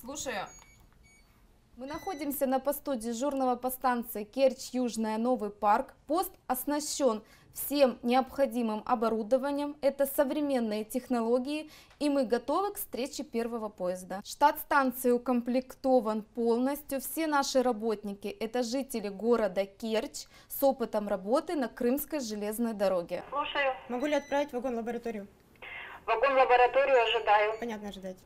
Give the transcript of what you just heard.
Слушаю. Мы находимся на посту дежурного по станции Керчь Южная Новый парк. Пост оснащен всем необходимым оборудованием. Это современные технологии, и мы готовы к встрече первого поезда. Штат станции укомплектован полностью. Все наши работники – это жители города Керчь с опытом работы на Крымской железной дороге. Слушаю. Могу ли отправить вагон-лабораторию? Вагон-лабораторию ожидаю. Понятно, ожидать.